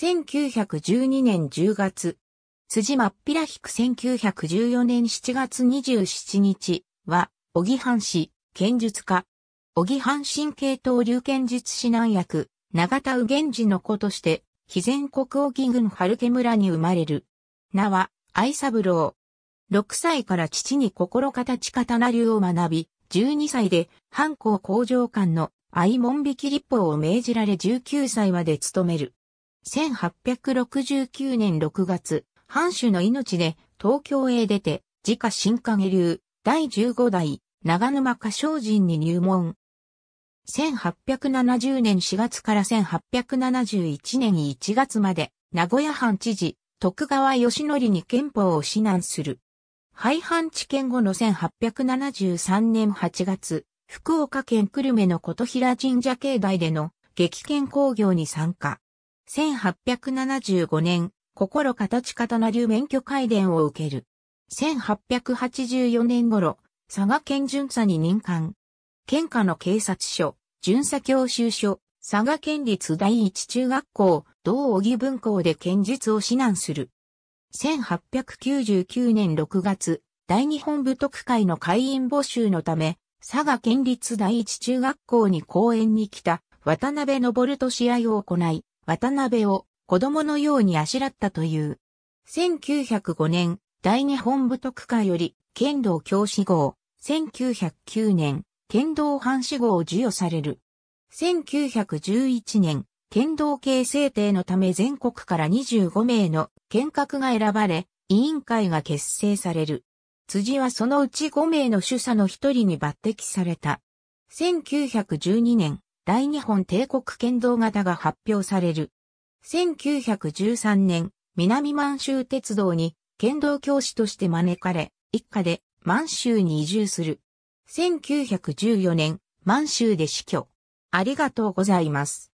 1912年10月、辻真っ平引く1914年7月27日は、小木藩士、剣術家。小木藩神経統流剣術指南役、長田右源氏の子として、肥前国沖郡春家村に生まれる。名は、愛三郎。6歳から父に心形刀流を学び、12歳で藩校工場官の愛門引き立法を命じられ19歳まで務める。1869年6月、藩主の命で東京へ出て、自家新影流、第15代、長沼歌唱人に入門。1870年4月から1871年1月まで、名古屋藩知事、徳川義則に憲法を指南する。廃藩置県後の1873年8月、福岡県久留米の琴平神社境内での激剣工業に参加。1875年、心形刀流免許改伝を受ける。1884年頃、佐賀県巡査に任官。県下の警察署、巡査教習所、佐賀県立第一中学校、同小木分校で県実を指南する。1899年6月、大日本部特会の会員募集のため、佐賀県立第一中学校に講演に来た渡辺昇と試合を行い、渡辺を子供のようにあしらったという。1905年、大日本部特化より、剣道教師号、1909年、剣道藩士号を授与される。1911年、剣道系制定のため全国から25名の剣閣が選ばれ、委員会が結成される。辻はそのうち5名の主査の一人に抜擢された。1912年、大日本帝国剣道型が発表される。1913年、南満州鉄道に剣道教師として招かれ、一家で満州に移住する。1914年、満州で死去。ありがとうございます。